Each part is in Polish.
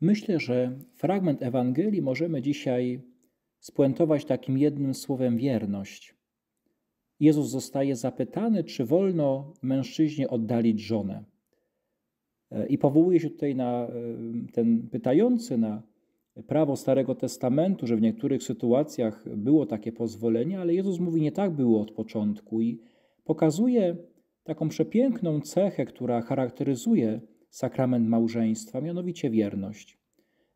Myślę, że fragment Ewangelii możemy dzisiaj spuentować takim jednym słowem wierność. Jezus zostaje zapytany, czy wolno mężczyźnie oddalić żonę. E, I powołuje się tutaj na e, ten pytający na prawo Starego Testamentu, że w niektórych sytuacjach było takie pozwolenie, ale Jezus mówi, nie tak było od początku i pokazuje taką przepiękną cechę, która charakteryzuje sakrament małżeństwa, mianowicie wierność.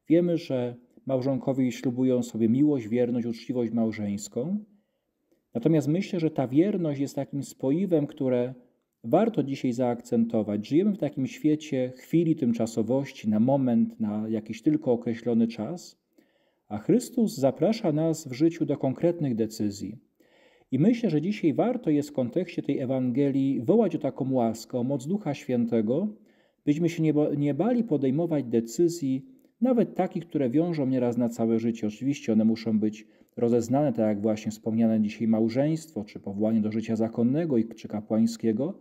Wiemy, że małżonkowie ślubują sobie miłość, wierność, uczciwość małżeńską. Natomiast myślę, że ta wierność jest takim spoiwem, które warto dzisiaj zaakcentować. Żyjemy w takim świecie chwili tymczasowości, na moment, na jakiś tylko określony czas, a Chrystus zaprasza nas w życiu do konkretnych decyzji. I myślę, że dzisiaj warto jest w kontekście tej Ewangelii wołać o taką łaskę, o moc Ducha Świętego, byśmy się nie, nie bali podejmować decyzji, nawet takich, które wiążą nieraz na całe życie. Oczywiście one muszą być rozeznane, tak jak właśnie wspomniane dzisiaj małżeństwo, czy powołanie do życia zakonnego czy kapłańskiego,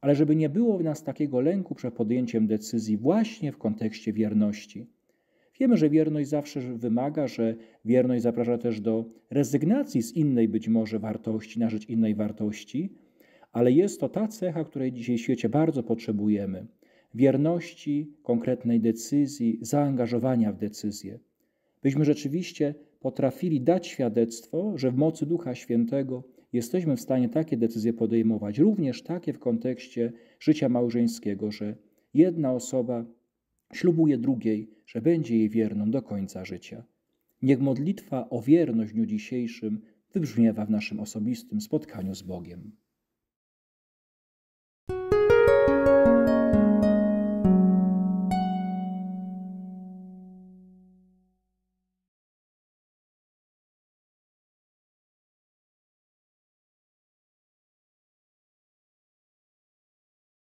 ale żeby nie było w nas takiego lęku przed podjęciem decyzji właśnie w kontekście wierności. Wiemy, że wierność zawsze wymaga, że wierność zaprasza też do rezygnacji z innej być może wartości, na rzecz innej wartości, ale jest to ta cecha, której dzisiaj w świecie bardzo potrzebujemy wierności, konkretnej decyzji, zaangażowania w decyzję. Byśmy rzeczywiście potrafili dać świadectwo, że w mocy Ducha Świętego jesteśmy w stanie takie decyzje podejmować, również takie w kontekście życia małżeńskiego, że jedna osoba ślubuje drugiej, że będzie jej wierną do końca życia. Niech modlitwa o wierność w dniu dzisiejszym wybrzmiewa w naszym osobistym spotkaniu z Bogiem.